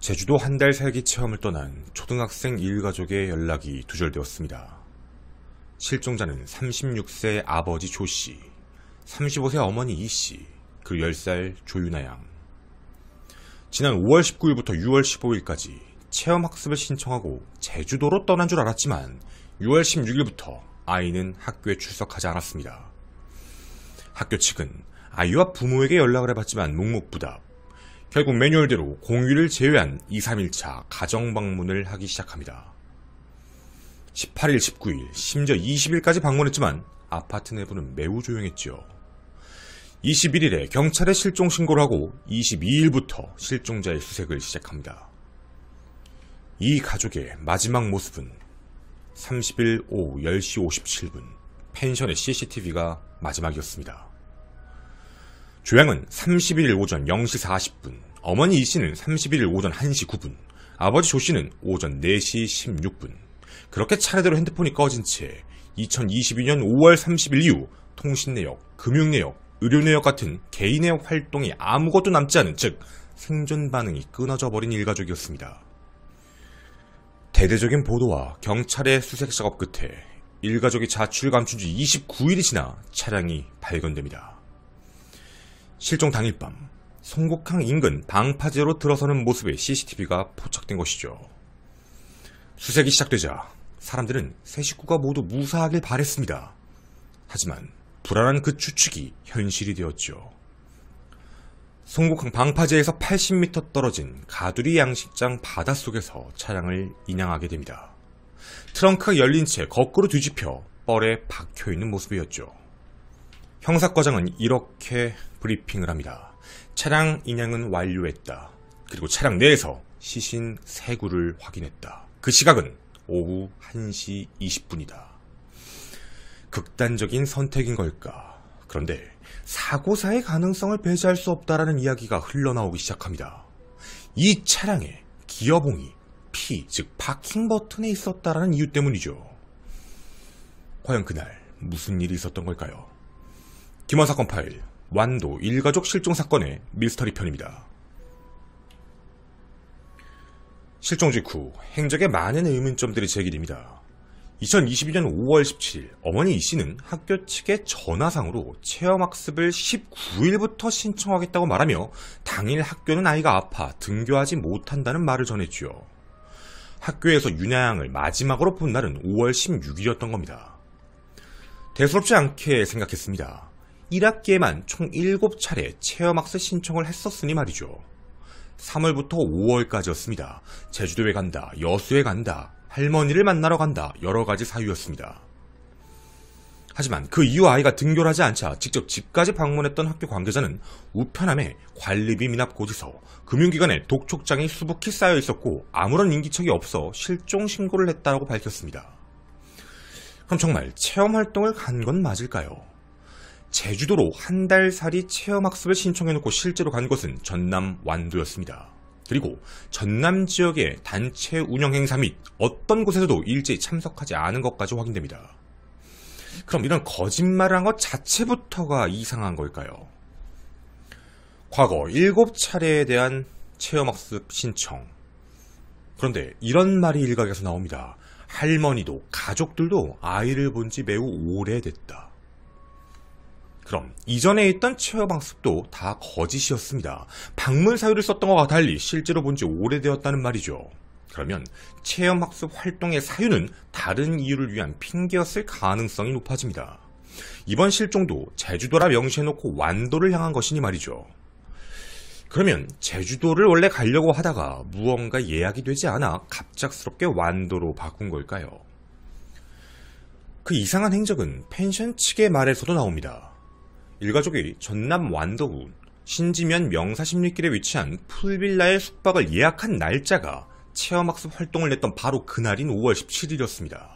제주도 한 달 살기 체험을 떠난 초등학생 1가족의 연락이 두절되었습니다. 실종자는 36세 아버지 조씨, 35세 어머니 이씨, 그 10살 조윤아 양. 지난 5월 19일부터 6월 15일까지 체험학습을 신청하고 제주도로 떠난 줄 알았지만 6월 16일부터 아이는 학교에 출석하지 않았습니다. 학교 측은 아이와 부모에게 연락을 해봤지만 묵묵부답, 결국 매뉴얼대로 공휴일을 제외한 2, 3일차 가정 방문을 하기 시작합니다. 18일, 19일, 심지어 20일까지 방문했지만 아파트 내부는 매우 조용했지요. 21일에 경찰에 실종 신고를 하고 22일부터 실종자의 수색을 시작합니다. 이 가족의 마지막 모습은 30일 오후 10시 57분 펜션의 CCTV가 마지막이었습니다. 조양은 31일 오전 0시 40분, 어머니 이씨는 31일 오전 1시 9분, 아버지 조씨는 오전 4시 16분. 그렇게 차례대로 핸드폰이 꺼진 채 2022년 5월 30일 이후 통신 내역, 금융 내역, 의료 내역 같은 개인의 활동이 아무것도 남지 않은 즉 생존 반응이 끊어져 버린 일가족이었습니다. 대대적인 보도와 경찰의 수색 작업 끝에 일가족이 자취를 감춘 지 29일이 지나 차량이 발견됩니다. 실종 당일 밤 송곡항 인근 방파제로 들어서는 모습에 CCTV가 포착된 것이죠. 수색이 시작되자 사람들은 세 식구가 모두 무사하길 바랬습니다. 하지만 불안한 그 추측이 현실이 되었죠. 송곡항 방파제에서 80m 떨어진 가두리 양식장 바닷속에서 차량을 인양하게 됩니다. 트렁크가 열린 채 거꾸로 뒤집혀 뻘에 박혀있는 모습이었죠. 형사과장은 이렇게 브리핑을 합니다. 차량 인양은 완료했다. 그리고 차량 내에서 시신 3구를 확인했다. 그 시각은 오후 1시 20분이다. 극단적인 선택인 걸까? 그런데 사고사의 가능성을 배제할 수 없다라는 이야기가 흘러나오기 시작합니다. 이 차량에 기어봉이 P, 즉 파킹 버튼에 있었다라는 이유 때문이죠. 과연 그날 무슨 일이 있었던 걸까요? 김원 사건 파일 완도 일가족 실종 사건의 미스터리 편입니다. 실종 직후 행적에 많은 의문점들이 제기됩니다. 2022년 5월 17일 어머니 이 씨는 학교 측의 전화상으로 체험학습을 19일부터 신청하겠다고 말하며 당일 학교는 아이가 아파 등교하지 못한다는 말을 전했지요. 학교에서 윤아양을 마지막으로 본 날은 5월 16일이었던 겁니다. 대수롭지 않게 생각했습니다. 1학기에만 총 7차례 체험학습 신청을 했었으니 말이죠. 3월부터 5월까지였습니다. 제주도에 간다, 여수에 간다, 할머니를 만나러 간다, 여러 가지 사유였습니다. 하지만 그 이후 아이가 등교를 하지 않자 직접 집까지 방문했던 학교 관계자는 우편함에 관리비 미납 고지서, 금융기관에 독촉장이 수북히 쌓여 있었고 아무런 인기척이 없어 실종 신고를 했다고 밝혔습니다. 그럼 정말 체험 활동을 간 건 맞을까요? 제주도로 한 달 살이 체험학습을 신청해놓고 실제로 간 곳은 전남 완도였습니다. 그리고 전남 지역의 단체 운영 행사 및 어떤 곳에서도 일제히 참석하지 않은 것까지 확인됩니다. 그럼 이런 거짓말을 한 것 자체부터가 이상한 걸까요? 과거 7차례에 대한 체험학습 신청. 그런데 이런 말이 일각에서 나옵니다. 할머니도 가족들도 아이를 본 지 매우 오래됐다. 그럼 이전에 있던 체어 방습도 다 거짓이었습니다. 방문 사유를 썼던 것과 달리 실제로 본 지 오래되었다는 말이죠. 그러면 체험 학습 활동의 사유는 다른 이유를 위한 핑계였을 가능성이 높아집니다. 이번 실종도 제주도라 명시해놓고 완도를 향한 것이니 말이죠. 그러면 제주도를 원래 가려고 하다가 무언가 예약이 되지 않아 갑작스럽게 완도로 바꾼 걸까요? 그 이상한 행적은 펜션 측의 말에서도 나옵니다. 일가족이 전남 완도군 신지면 명사 16길에 위치한 풀빌라의 숙박을 예약한 날짜가 체험학습 활동을 냈던 바로 그날인 5월 17일이었습니다.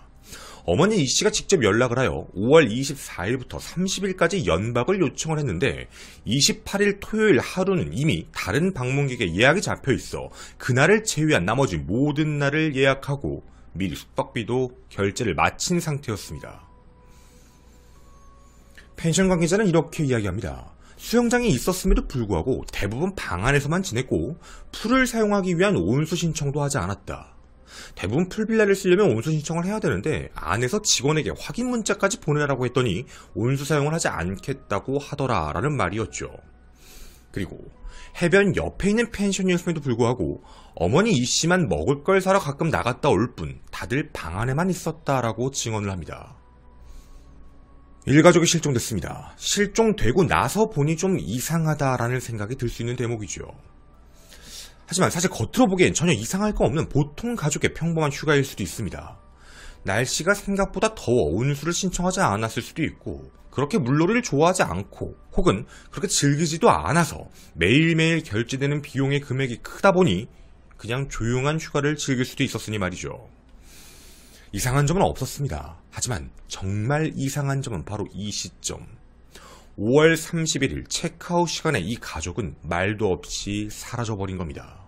어머니 이씨가 직접 연락을 하여 5월 24일부터 30일까지 연박을 요청을 했는데 28일 토요일 하루는 이미 다른 방문객의 예약이 잡혀 있어 그날을 제외한 나머지 모든 날을 예약하고 미리 숙박비도 결제를 마친 상태였습니다. 펜션 관계자는 이렇게 이야기합니다. 수영장이 있었음에도 불구하고 대부분 방 안에서만 지냈고 풀을 사용하기 위한 온수 신청도 하지 않았다. 대부분 풀빌라를 쓰려면 온수 신청을 해야 되는데 안에서 직원에게 확인 문자까지 보내라고 했더니 온수 사용을 하지 않겠다고 하더라 라는 말이었죠. 그리고 해변 옆에 있는 펜션이었음에도 불구하고 어머니 이씨만 먹을 걸 사러 가끔 나갔다 올 뿐 다들 방 안에만 있었다라고 증언을 합니다. 일가족이 실종됐습니다. 실종되고 나서 보니 좀 이상하다라는 생각이 들 수 있는 대목이죠. 하지만 사실 겉으로 보기엔 전혀 이상할 거 없는 보통 가족의 평범한 휴가일 수도 있습니다. 날씨가 생각보다 더워 온수를 신청하지 않았을 수도 있고 그렇게 물놀이를 좋아하지 않고 혹은 그렇게 즐기지도 않아서 매일매일 결제되는 비용의 금액이 크다 보니 그냥 조용한 휴가를 즐길 수도 있었으니 말이죠. 이상한 점은 없었습니다. 하지만 정말 이상한 점은 바로 이 시점. 5월 31일 체크아웃 시간에 이 가족은 말도 없이 사라져버린 겁니다.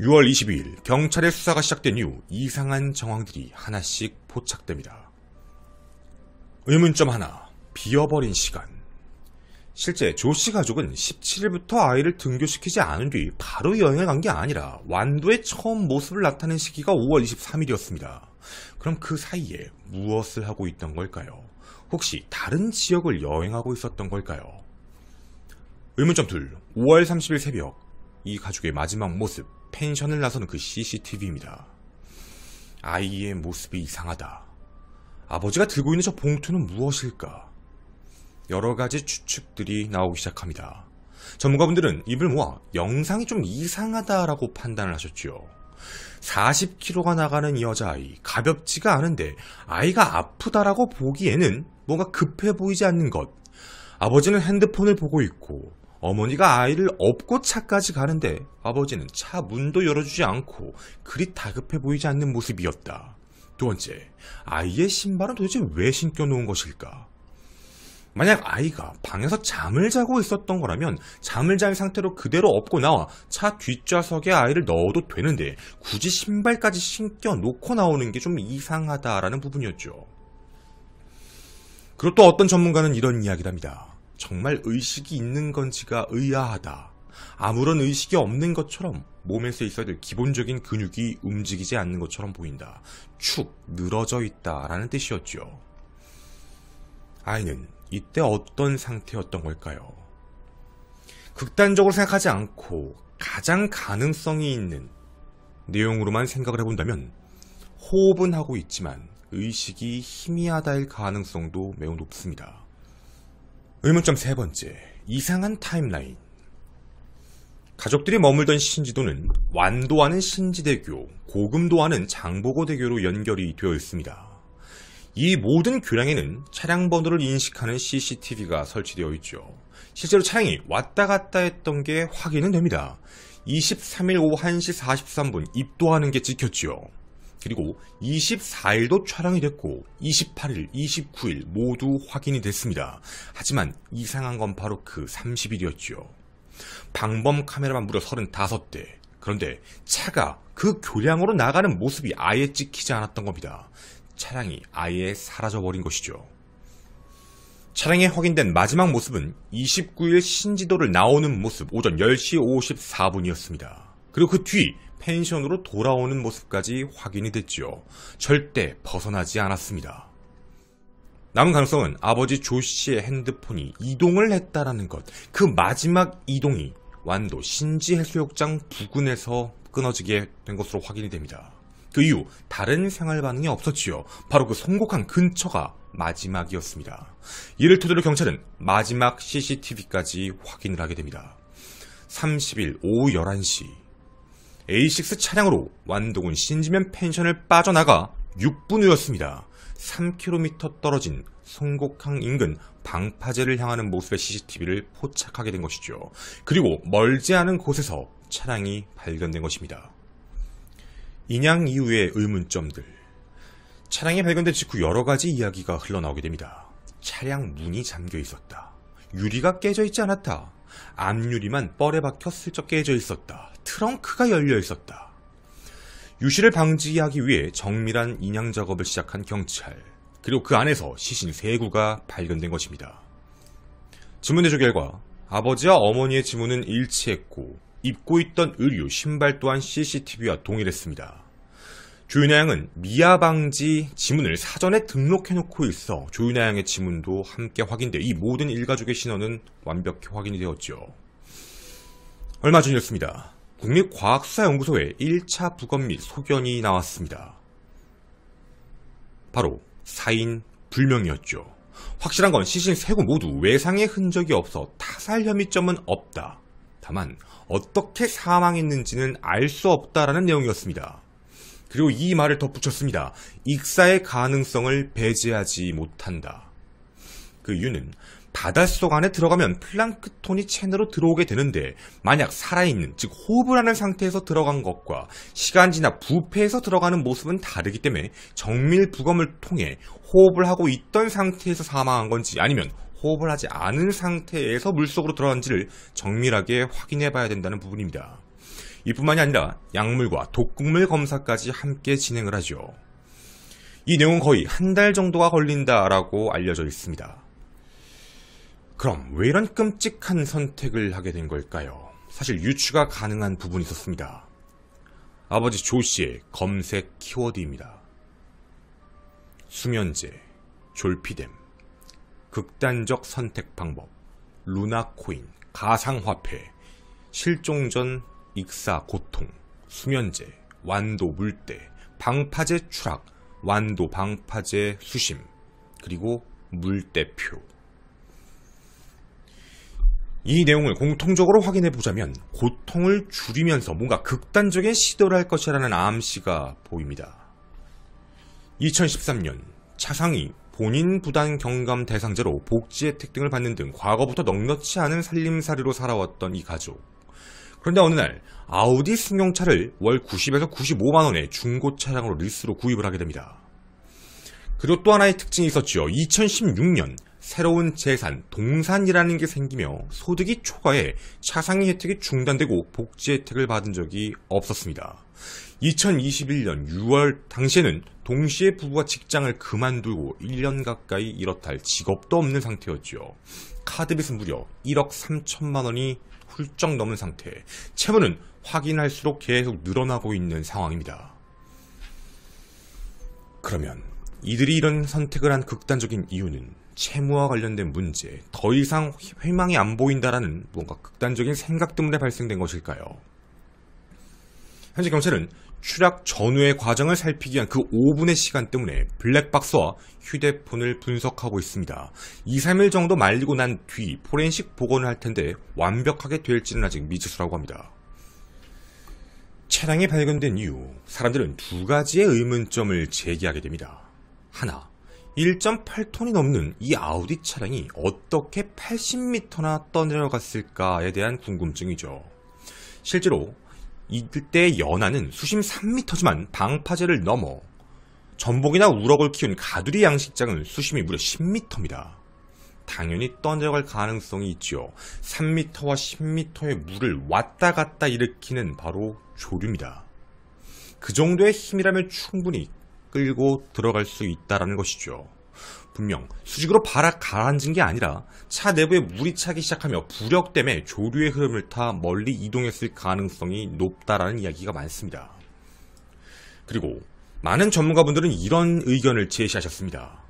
6월 22일 경찰의 수사가 시작된 이후 이상한 정황들이 하나씩 포착됩니다. 의문점 하나, 비어버린 시간. 실제 조씨 가족은 17일부터 아이를 등교시키지 않은 뒤 바로 여행을 간 게 아니라 완도의 처음 모습을 나타낸 시기가 5월 23일이었습니다. 그럼 그 사이에 무엇을 하고 있던 걸까요? 혹시 다른 지역을 여행하고 있었던 걸까요? 의문점 둘. 5월 30일 새벽 이 가족의 마지막 모습 펜션을 나서는 그 CCTV입니다. 아이의 모습이 이상하다. 아버지가 들고 있는 저 봉투는 무엇일까? 여러 가지 추측들이 나오기 시작합니다. 전문가분들은 입을 모아 영상이 좀 이상하다라고 판단을 하셨지요. 40kg가 나가는 이 여자아이, 가볍지가 않은데 아이가 아프다라고 보기에는 뭔가 급해 보이지 않는 것. 아버지는 핸드폰을 보고 있고 어머니가 아이를 업고 차까지 가는데 아버지는 차 문도 열어주지 않고 그리 다급해 보이지 않는 모습이었다. 두 번째, 아이의 신발은 도대체 왜 신겨 놓은 것일까? 만약 아이가 방에서 잠을 자고 있었던 거라면 잠을 잔 상태로 그대로 업고 나와 차 뒷좌석에 아이를 넣어도 되는데 굳이 신발까지 신겨 놓고 나오는 게 좀 이상하다라는 부분이었죠. 그리고 또 어떤 전문가는 이런 이야기를 합니다. 정말 의식이 있는 건지가 의아하다. 아무런 의식이 없는 것처럼 몸에서 있어야 될 기본적인 근육이 움직이지 않는 것처럼 보인다. 축 늘어져 있다라는 뜻이었죠. 아이는 이때 어떤 상태였던 걸까요? 극단적으로 생각하지 않고 가장 가능성이 있는 내용으로만 생각을 해본다면 호흡은 하고 있지만 의식이 희미하다일 가능성도 매우 높습니다. 의문점 세 번째, 이상한 타임라인. 가족들이 머물던 신지도는 완도와는 신지대교, 고금도와는 장보고대교로 연결이 되어 있습니다. 이 모든 교량에는 차량 번호를 인식하는 CCTV가 설치되어 있죠. 실제로 차량이 왔다 갔다 했던 게 확인은 됩니다. 23일 오후 1시 43분 입도하는 게 찍혔지요. 그리고 24일도 촬영이 됐고 28일, 29일 모두 확인이 됐습니다. 하지만 이상한 건 바로 그3 0일이었죠 방범 카메라만 무려 35대. 그런데 차가 그 교량으로 나가는 모습이 아예 찍히지 않았던 겁니다. 차량이 아예 사라져버린 것이죠. 차량에 확인된 마지막 모습은 29일 신지도를 나오는 모습 오전 10시 54분이었습니다. 그리고 그 뒤 펜션으로 돌아오는 모습까지 확인이 됐죠. 절대 벗어나지 않았습니다. 남은 가능성은 아버지 조 씨의 핸드폰이 이동을 했다라는 것. 그 마지막 이동이 완도 신지 해수욕장 부근에서 끊어지게 된 것으로 확인이 됩니다. 그 이후 다른 생활 반응이 없었지요. 바로 그송곡한 근처가 마지막이었습니다. 이를 토대로 경찰은 마지막 CCTV까지 확인을 하게 됩니다. 30일 오후 11시 A6 차량으로 완도군 신지면 펜션을 빠져나가 6분 후였습니다. 3km 떨어진 송곡항 인근 방파제를 향하는 모습의 CCTV를 포착하게 된 것이죠. 그리고 멀지 않은 곳에서 차량이 발견된 것입니다. 인양 이후의 의문점들. 차량이 발견된 직후 여러 가지 이야기가 흘러나오게 됩니다. 차량 문이 잠겨 있었다. 유리가 깨져 있지 않았다. 앞유리만 뻘에 박혀 슬쩍 깨져 있었다. 트렁크가 열려 있었다. 유실을 방지하기 위해 정밀한 인양 작업을 시작한 경찰. 그리고 그 안에서 시신 세구가 발견된 것입니다. 지문대조 결과 아버지와 어머니의 지문은 일치했고 입고 있던 의류, 신발 또한 CCTV와 동일했습니다. 조윤아 양은 미아 방지 지문을 사전에 등록해놓고 있어 조윤아 양의 지문도 함께 확인돼 이 모든 일가족의 신원은 완벽히 확인이 되었죠. 얼마 전이었습니다. 국립과학수사연구소의 1차 부검 및 소견이 나왔습니다. 바로 사인 불명이었죠. 확실한 건 시신 세고 모두 외상의 흔적이 없어 타살 혐의점은 없다. 다만 어떻게 사망했는지는 알 수 없다라는 내용이었습니다. 그리고 이 말을 덧붙였습니다. 익사의 가능성을 배제하지 못한다. 그 이유는 바닷속 안에 들어가면 플랑크톤이 체내로 들어오게 되는데 만약 살아있는 즉 호흡을 하는 상태에서 들어간 것과 시간 지나 부패해서 들어가는 모습은 다르기 때문에 정밀 부검을 통해 호흡을 하고 있던 상태에서 사망한 건지 아니면 호흡을 하지 않은 상태에서 물속으로 들어간지를 정밀하게 확인해 봐야 된다는 부분입니다. 이뿐만이 아니라 약물과 독극물 검사까지 함께 진행을 하죠. 이 내용은 거의 한 달 정도가 걸린다라고 알려져 있습니다. 그럼 왜 이런 끔찍한 선택을 하게 된 걸까요? 사실 유추가 가능한 부분이 있었습니다. 아버지 조 씨의 검색 키워드입니다. 수면제, 졸피뎀. 극단적 선택 방법, 루나코인, 가상화폐, 실종전, 익사, 고통, 수면제, 완도, 물대, 방파제 추락, 완도, 방파제, 수심, 그리고 물대표. 이 내용을 공통적으로 확인해 보자면 고통을 줄이면서 뭔가 극단적인 시도를 할 것이라는 암시가 보입니다. 2013년 차상위 본인 부단 경감 대상자로 복지 혜택 등을 받는 등 과거부터 넉넉치 않은 살림살이로 살아왔던 이 가족. 그런데 어느 날 아우디 승용차를 월 90에서 95만원의 중고 차량으로 리스로 구입을 하게 됩니다. 그리고 또 하나의 특징이 있었지요. 2016년 새로운 재산 동산이라는 게 생기며 소득이 초과해 차상위 혜택이 중단되고 복지 혜택을 받은 적이 없었습니다. 2021년 6월 당시에는 동시에 부부가 직장을 그만두고 1년 가까이 이렇다 할 직업도 없는 상태였죠. 카드빚은 무려 1억 3천만 원이 훌쩍 넘은 상태. 채무는 확인할수록 계속 늘어나고 있는 상황입니다. 그러면 이들이 이런 선택을 한 극단적인 이유는 채무와 관련된 문제, 더 이상 희망이 안 보인다라는 뭔가 극단적인 생각 때문에 발생된 것일까요? 현재 경찰은 추락 전후의 과정을 살피기 위한 그 5분의 시간 때문에 블랙박스와 휴대폰을 분석하고 있습니다. 2, 3일 정도 말리고 난 뒤 포렌식 복원을 할 텐데 완벽하게 될지는 아직 미지수라고 합니다. 차량이 발견된 이후 사람들은 두 가지의 의문점을 제기하게 됩니다. 하나, 1.8톤이 넘는 이 아우디 차량이 어떻게 80m나 떠내려갔을까에 대한 궁금증이죠. 실제로 이때 연안은 수심 3m지만 방파제를 넘어 전복이나 우럭을 키운 가두리 양식장은 수심이 무려 10m입니다. 당연히 떠내려갈 가능성이 있죠 3m와 10m의 물을 왔다 갔다 일으키는 바로 조류입니다. 그 정도의 힘이라면 충분히 끌고 들어갈 수 있다는 것이죠. 분명 수직으로 바락 가라앉은 게 아니라 차 내부에 물이 차기 시작하며 부력 때문에 조류의 흐름을 타 멀리 이동했을 가능성이 높다라는 이야기가 많습니다. 그리고 많은 전문가분들은 이런 의견을 제시하셨습니다.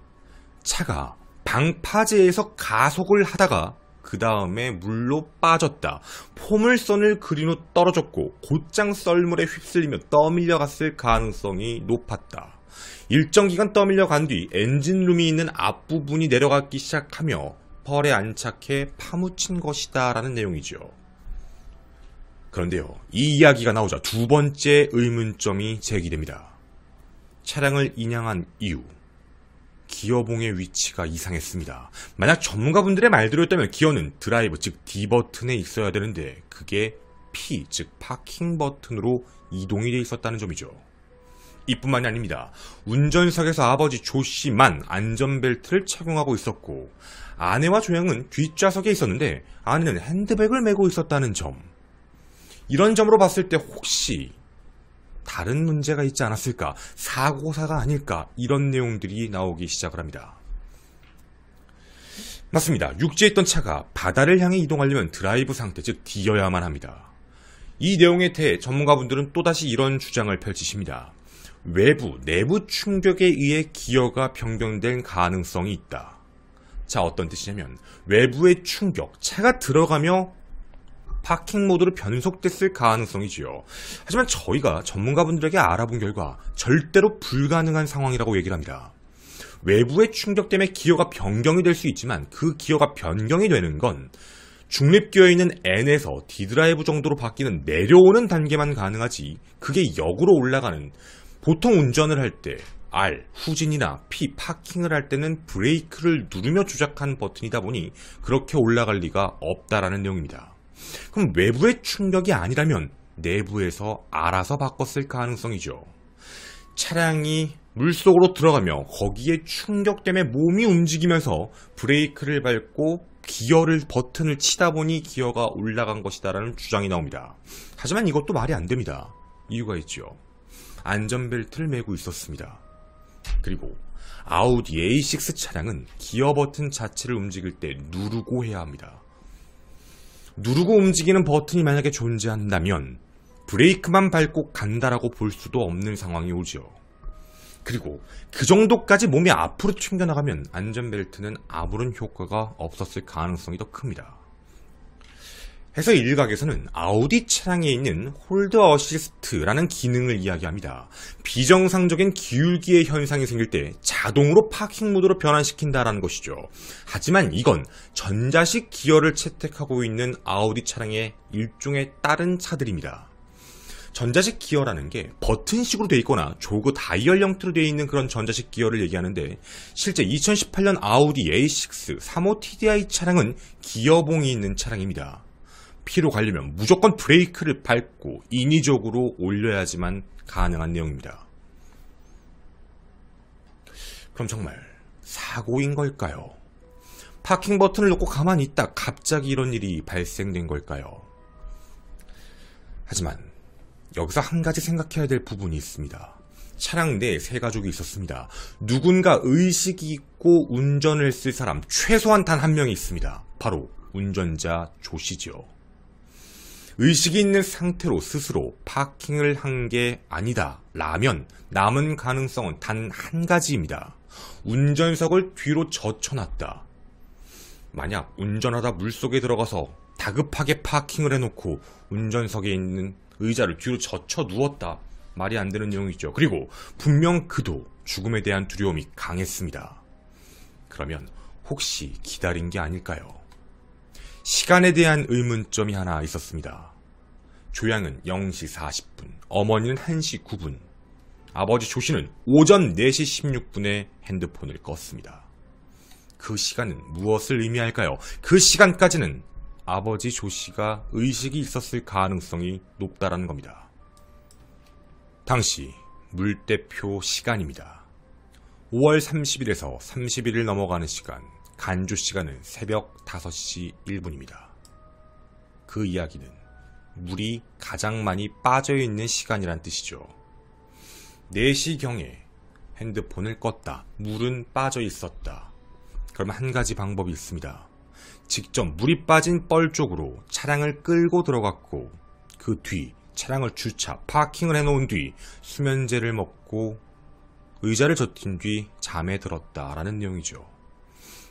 차가 방파제에서 가속을 하다가 그 다음에 물로 빠졌다. 포물선을 그린 후 떨어졌고 곧장 썰물에 휩쓸리며 떠밀려갔을 가능성이 높았다. 일정 기간 떠밀려 간 뒤 엔진룸이 있는 앞부분이 내려갔기 시작하며 펄에 안착해 파묻힌 것이다 라는 내용이죠. 그런데요, 이 이야기가 나오자 두 번째 의문점이 제기됩니다. 차량을 인양한 이유. 기어봉의 위치가 이상했습니다. 만약 전문가분들의 말대로였다면 기어는 드라이브 즉 D 버튼에 있어야 되는데 그게 P 즉 파킹 버튼으로 이동이 돼 있었다는 점이죠. 이뿐만이 아닙니다. 운전석에서 아버지 조씨만 안전벨트를 착용하고 있었고 아내와 조양은 뒷좌석에 있었는데 아내는 핸드백을 메고 있었다는 점. 이런 점으로 봤을 때 혹시 다른 문제가 있지 않았을까? 사고사가 아닐까? 이런 내용들이 나오기 시작을 합니다. 맞습니다. 육지에 있던 차가 바다를 향해 이동하려면 드라이브 상태, 즉 디어야만 합니다. 이 내용에 대해 전문가분들은 또다시 이런 주장을 펼치십니다. 외부, 내부 충격에 의해 기어가 변경된 가능성이 있다. 자, 어떤 뜻이냐면 외부의 충격, 차가 들어가며 파킹 모드로 변속됐을 가능성이지요. 하지만 저희가 전문가분들에게 알아본 결과 절대로 불가능한 상황이라고 얘기를 합니다. 외부의 충격 때문에 기어가 변경이 될 수 있지만 그 기어가 변경이 되는 건 중립기어에 있는 N에서 D 드라이브 정도로 바뀌는 내려오는 단계만 가능하지 그게 역으로 올라가는 보통 운전을 할 때 R, 후진이나 P, 파킹을 할 때는 브레이크를 누르며 조작한 버튼이다 보니 그렇게 올라갈 리가 없다라는 내용입니다. 그럼 외부의 충격이 아니라면 내부에서 알아서 바꿨을 가능성이죠. 차량이 물속으로 들어가며 거기에 충격 때문에 몸이 움직이면서 브레이크를 밟고 기어를 버튼을 치다 보니 기어가 올라간 것이다라는 주장이 나옵니다. 하지만 이것도 말이 안 됩니다. 이유가 있죠. 안전벨트를 메고 있었습니다. 그리고 아우디 A6 차량은 기어 버튼 자체를 움직일 때 누르고 해야 합니다. 누르고 움직이는 버튼이 만약에 존재한다면 브레이크만 밟고 간다라고 볼 수도 없는 상황이 오지요. 그리고 그 정도까지 몸이 앞으로 튕겨나가면 안전벨트는 아무런 효과가 없었을 가능성이 더 큽니다. 해서 일각에서는 아우디 차량에 있는 홀드 어시스트라는 기능을 이야기합니다. 비정상적인 기울기의 현상이 생길 때 자동으로 파킹 모드로 변환시킨다라는 것이죠. 하지만 이건 전자식 기어를 채택하고 있는 아우디 차량의 일종의 다른 차들입니다. 전자식 기어라는 게 버튼식으로 돼 있거나 조그 다이얼 형태로 돼 있는 그런 전자식 기어를 얘기하는데 실제 2018년 아우디 A6 35TDI 차량은 기어봉이 있는 차량입니다. 피로 가려면 무조건 브레이크를 밟고 인위적으로 올려야지만 가능한 내용입니다. 그럼 정말 사고인 걸까요? 파킹 버튼을 놓고 가만히 있다 갑자기 이런 일이 발생된 걸까요? 하지만 여기서 한 가지 생각해야 될 부분이 있습니다. 차량 내 세 가족이 있었습니다. 누군가 의식이 있고 운전을 쓸 사람 최소한 단 한 명이 있습니다. 바로 운전자 조시죠 의식이 있는 상태로 스스로 파킹을 한 게 아니다 라면 남은 가능성은 단 한 가지입니다. 운전석을 뒤로 젖혀놨다. 만약 운전하다 물속에 들어가서 다급하게 파킹을 해놓고 운전석에 있는 의자를 뒤로 젖혀 누웠다. 말이 안 되는 내용이죠. 그리고 분명 그도 죽음에 대한 두려움이 강했습니다. 그러면 혹시 기다린 게 아닐까요? 시간에 대한 의문점이 하나 있었습니다. 조양은 0시 40분, 어머니는 1시 9분, 아버지 조씨는 오전 4시 16분에 핸드폰을 껐습니다. 그 시간은 무엇을 의미할까요? 그 시간까지는 아버지 조씨가 의식이 있었을 가능성이 높다라는 겁니다. 당시 물대표 시간입니다. 5월 30일에서 31일 넘어가는 시간, 간주 시간은 새벽 5시 1분입니다. 그 이야기는 물이 가장 많이 빠져있는 시간이란 뜻이죠. 4시경에 핸드폰을 껐다. 물은 빠져있었다. 그럼 한 가지 방법이 있습니다. 직접 물이 빠진 뻘 쪽으로 차량을 끌고 들어갔고 그 뒤 차량을 주차, 파킹을 해놓은 뒤 수면제를 먹고 의자를 젖힌 뒤 잠에 들었다라는 내용이죠.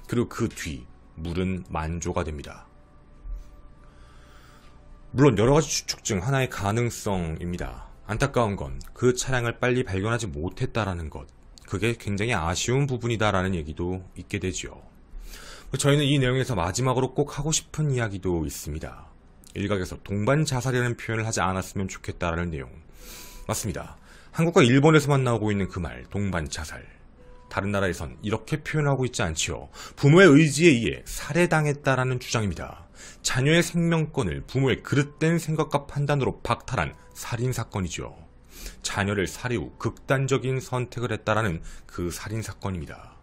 그리고 그 뒤 물은 만조가 됩니다. 물론 여러 가지 추측 중 하나의 가능성입니다. 안타까운 건 그 차량을 빨리 발견하지 못했다라는 것. 그게 굉장히 아쉬운 부분이다라는 얘기도 있게 되지요. 저희는 이 내용에서 마지막으로 꼭 하고 싶은 이야기도 있습니다. 일각에서 동반 자살이라는 표현을 하지 않았으면 좋겠다라는 내용. 맞습니다. 한국과 일본에서만 나오고 있는 그 말, 동반 자살. 다른 나라에선 이렇게 표현하고 있지 않지요. 부모의 의지에 의해 살해당했다라는 주장입니다. 자녀의 생명권을 부모의 그릇된 생각과 판단으로 박탈한 살인사건이죠. 자녀를 살해 후 극단적인 선택을 했다라는 그 살인사건입니다.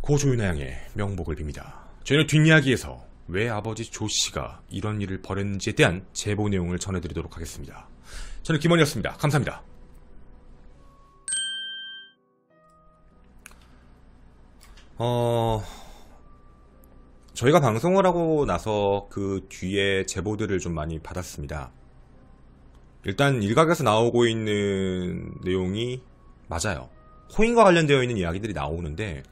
고조윤아 양의 명복을 빕니다. 저희는 뒷이야기에서 왜 아버지 조씨가 이런 일을 벌였는지에 대한 제보 내용을 전해드리도록 하겠습니다. 저는 김원희였습니다 감사합니다. 어, 저희가 방송을 하고 나서 그 뒤에 제보들을 좀 많이 받았습니다. 일단 일각에서 나오고 있는 내용이 맞아요. 코인과 관련되어 있는 이야기들이 나오는데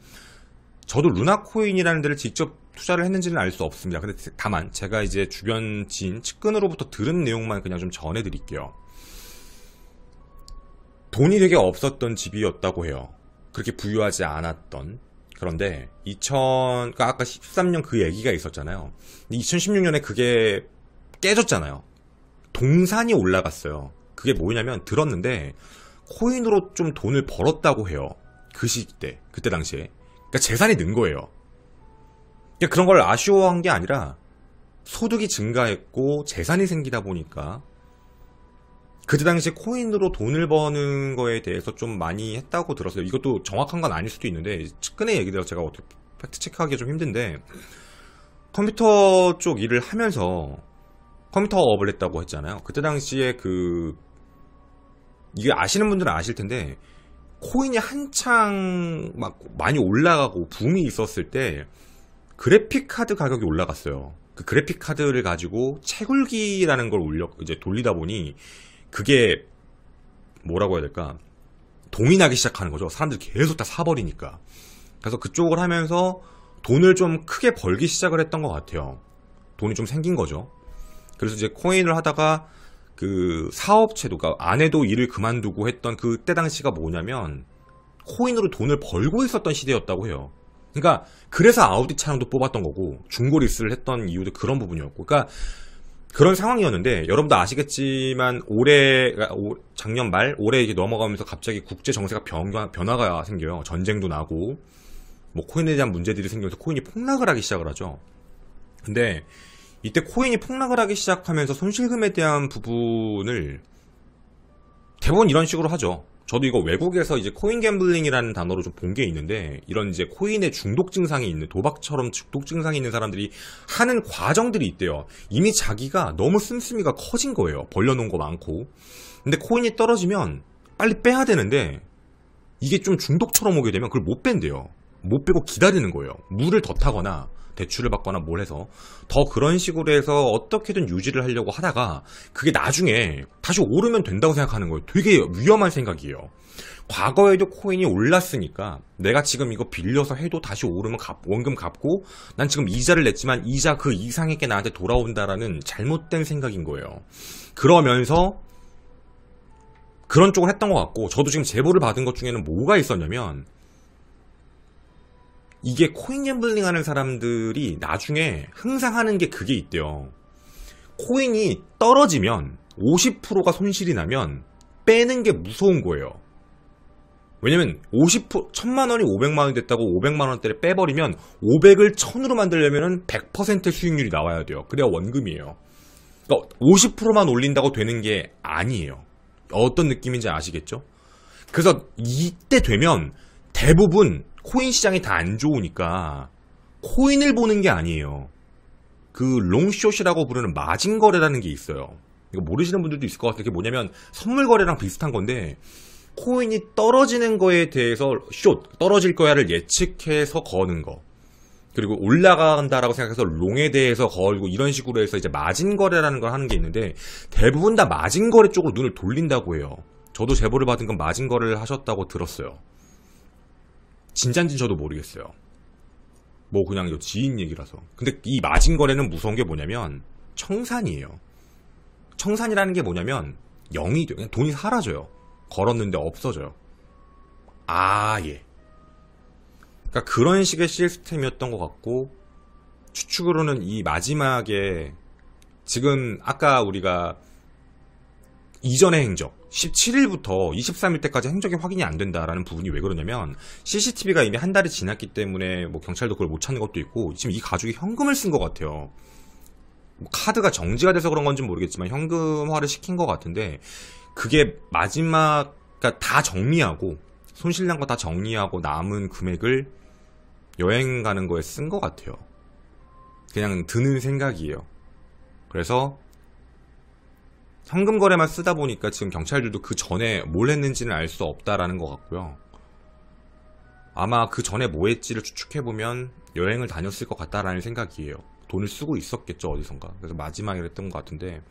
저도 루나코인이라는 데를 직접 투자를 했는지는 알 수 없습니다. 근데 다만 제가 이제 주변 지인 측근으로부터 들은 내용만 그냥 좀 전해드릴게요. 돈이 되게 없었던 집이었다고 해요. 그렇게 부유하지 않았던 그런데 2000, 그러니까 아까 13년 그 얘기가 있었잖아요. 2016년에 그게 깨졌잖아요. 동산이 올라갔어요. 그게 뭐냐면 들었는데 코인으로 좀 돈을 벌었다고 해요. 그 시기 때, 그때 당시에. 그러니까 재산이 는 거예요. 그러니까 그런 걸 아쉬워한 게 아니라 소득이 증가했고 재산이 생기다 보니까 그때 당시 코인으로 돈을 버는 거에 대해서 좀 많이 했다고 들었어요. 이것도 정확한 건 아닐 수도 있는데 측근의 얘기들어 제가 어떻게 팩트 체크하기 좀 힘든데 컴퓨터 쪽 일을 하면서 컴퓨터 업을 했다고 했잖아요. 그때 당시에 그 이게 아시는 분들은 아실 텐데 코인이 한창 막 많이 올라가고 붐이 있었을 때 그래픽 카드 가격이 올라갔어요. 그 그래픽 카드를 가지고 채굴기라는 걸 올려 이제 돌리다 보니 그게 뭐라고 해야 될까? 동인하기 시작하는 거죠. 사람들이 계속 다 사버리니까. 그래서 그쪽을 하면서 돈을 좀 크게 벌기 시작을 했던 것 같아요. 돈이 좀 생긴 거죠. 그래서 이제 코인을 하다가 그 사업체도, 그러니까 아내도 일을 그만두고 했던 그 때 당시가 뭐냐면 코인으로 돈을 벌고 있었던 시대였다고 해요. 그러니까 그래서 아우디 차량도 뽑았던 거고 중고리스를 했던 이유도 그런 부분이었고, 그러니까 그런 상황이었는데 여러분도 아시겠지만 올해 그러니까 작년 말 올해 이제 넘어가면서 갑자기 국제 정세가 변화, 변화가 생겨요. 전쟁도 나고 뭐 코인에 대한 문제들이 생겨서 코인이 폭락을 하기 시작을 하죠. 근데 이때 코인이 폭락을 하기 시작하면서 손실금에 대한 부분을 대부분 이런 식으로 하죠. 저도 이거 외국에서 이제 코인 갬블링이라는 단어로 좀 본 게 있는데 이런 이제 코인의 중독 증상이 있는 도박처럼 중독 증상이 있는 사람들이 하는 과정들이 있대요. 이미 자기가 너무 씀씀이가 커진 거예요. 벌려놓은 거 많고. 근데 코인이 떨어지면 빨리 빼야 되는데 이게 좀 중독처럼 오게 되면 그걸 못 뺀대요. 못 빼고 기다리는 거예요. 물을 더 타거나 대출을 받거나 뭘 해서 더 그런 식으로 해서 어떻게든 유지를 하려고 하다가 그게 나중에 다시 오르면 된다고 생각하는 거예요. 되게 위험한 생각이에요. 과거에도 코인이 올랐으니까 내가 지금 이거 빌려서 해도 다시 오르면 갚, 원금 갚고 난 지금 이자를 냈지만 이자 그이상에게 나한테 돌아온다라는 잘못된 생각인 거예요. 그러면서 그런 쪽을 했던 것 같고 저도 지금 제보를 받은 것 중에는 뭐가 있었냐면 이게 코인 갬블링 하는 사람들이 나중에 흥상 하는 게 그게 있대요. 코인이 떨어지면 50%가 손실이 나면 빼는 게 무서운 거예요. 왜냐면 50% 1 0만 원이 500만 원이 됐다고 500만 원대를 빼버리면 500을 1000으로 만들려면100% 수익률이 나와야 돼요. 그래야 원금이에요. 그러니까 50%만 올린다고 되는 게 아니에요. 어떤 느낌인지 아시겠죠? 그래서 이때 되면 대부분 코인 시장이 다 안 좋으니까 코인을 보는 게 아니에요. 그 롱숏이라고 부르는 마진 거래라는 게 있어요. 이거 모르시는 분들도 있을 것 같아요. 이게 뭐냐면 선물 거래랑 비슷한 건데 코인이 떨어지는 거에 대해서 숏, 떨어질 거야를 예측해서 거는 거. 그리고 올라간다라고 생각해서 롱에 대해서 걸고 이런 식으로 해서 이제 마진 거래라는 걸 하는 게 있는데 대부분 다 마진 거래 쪽으로 눈을 돌린다고 해요. 저도 제보를 받은 건 마진 거래를 하셨다고 들었어요. 진짠진 저도 모르겠어요. 뭐 그냥 요 지인 얘기라서. 근데 이 마진 거래는 무서운 게 뭐냐면 청산이에요. 청산이라는 게 뭐냐면 영이 돼. 요 그냥 돈이 사라져요. 걸었는데 없어져요. 아 예. 그러니까 그런 식의 시스템이었던 것 같고 추측으로는 이 마지막에 지금 아까 우리가 이전의 행적 17일부터 23일 때까지 행적이 확인이 안 된다라는 부분이 왜 그러냐면 CCTV가 이미 한 달이 지났기 때문에 뭐 경찰도 그걸 못 찾는 것도 있고 지금 이 가족이 현금을 쓴 것 같아요. 뭐 카드가 정지가 돼서 그런 건지 모르겠지만 현금화를 시킨 것 같은데 그게 마지막 그러니까 다 정리하고 손실 난거 다 정리하고 남은 금액을 여행 가는 거에 쓴 것 같아요. 그냥 드는 생각이에요. 그래서 현금 거래만 쓰다 보니까 지금 경찰들도 그 전에 뭘 했는지는 알 수 없다라는 것 같고요. 아마 그 전에 뭐 했지를 추측해보면 여행을 다녔을 것 같다라는 생각이에요. 돈을 쓰고 있었겠죠, 어디선가. 그래서 마지막에 했던 것 같은데,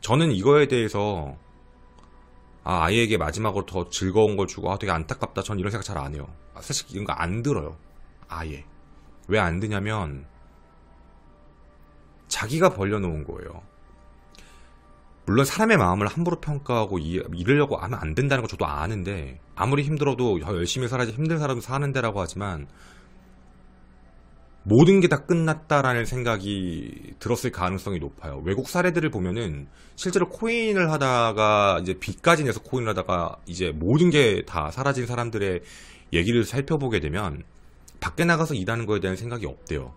저는 이거에 대해서, 아, 아이에게 마지막으로 더 즐거운 걸 주고, 아, 되게 안타깝다. 전 이런 생각 잘 안 해요. 아, 사실 이런 거안 들어요. 아예. 왜 안 드냐면, 자기가 벌려놓은 거예요. 물론 사람의 마음을 함부로 평가하고 이, 이려고 하면 안 된다는 거 저도 아는데 아무리 힘들어도 열심히 살아야지 힘든 사람은 사는데라고 하지만 모든 게 다 끝났다라는 생각이 들었을 가능성이 높아요. 외국 사례들을 보면은 실제로 코인을 하다가 이제 빚까지 내서 코인을 하다가 이제 모든 게 다 사라진 사람들의 얘기를 살펴보게 되면 밖에 나가서 일하는 거에 대한 생각이 없대요.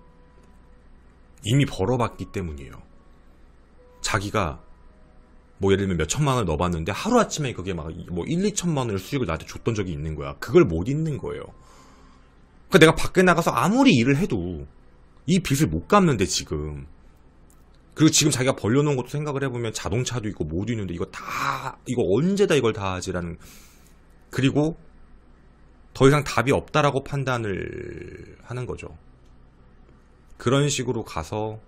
이미 벌어봤기 때문이에요. 자기가 뭐 예를 들면 몇 천만 원을 넣어봤는데 하루아침에 그게 막뭐 1, 2천만 원을 수익을 나한테 줬던 적이 있는 거야. 그걸 못 잊는 거예요. 그러니까 내가 밖에 나가서 아무리 일을 해도 이 빚을 못 갚는데 지금. 그리고 지금 자기가 벌려놓은 것도 생각을 해보면 자동차도 있고 뭐도 있는데 이거 다 이거 언제다 이걸 다 하지라는 그리고 더 이상 답이 없다라고 판단을 하는 거죠. 그런 식으로 가서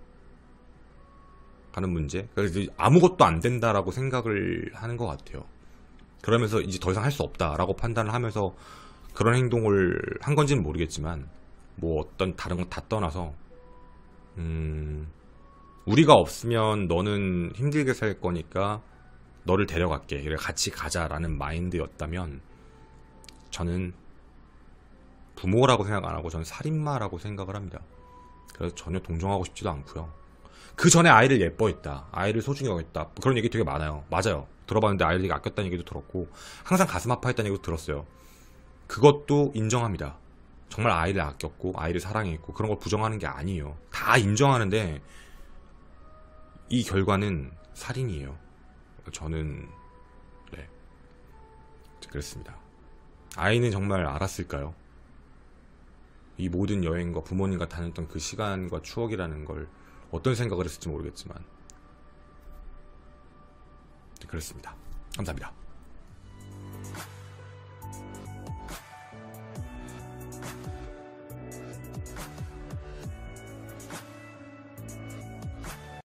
하는 문제 그래서 아무것도 안 된다라고 생각을 하는 것 같아요 그러면서 이제 더 이상 할 수 없다라고 판단을 하면서 그런 행동을 한 건지는 모르겠지만 뭐 어떤 다른 건다 떠나서 음 우리가 없으면 너는 힘들게 살 거니까 너를 데려갈게 그래 같이 가자라는 마인드였다면 저는 부모라고 생각 안 하고 저는 살인마라고 생각을 합니다. 그래서 전혀 동정하고 싶지도 않고요. 그 전에 아이를 예뻐했다. 아이를 소중히 여겼다. 그런 얘기 되게 많아요. 맞아요. 들어봤는데 아이를 되게 아꼈다는 얘기도 들었고 항상 가슴 아파했다는 얘기도 들었어요. 그것도 인정합니다. 정말 아이를 아꼈고 아이를 사랑했고 그런 걸 부정하는 게 아니에요. 다 인정하는데 이 결과는 살인이에요. 저는 네그랬습니다 아이는 정말 알았을까요? 이 모든 여행과 부모님과 다녔던 그 시간과 추억이라는 걸 어떤 생각을 했을지 모르겠지만 네, 그렇습니다. 감사합니다.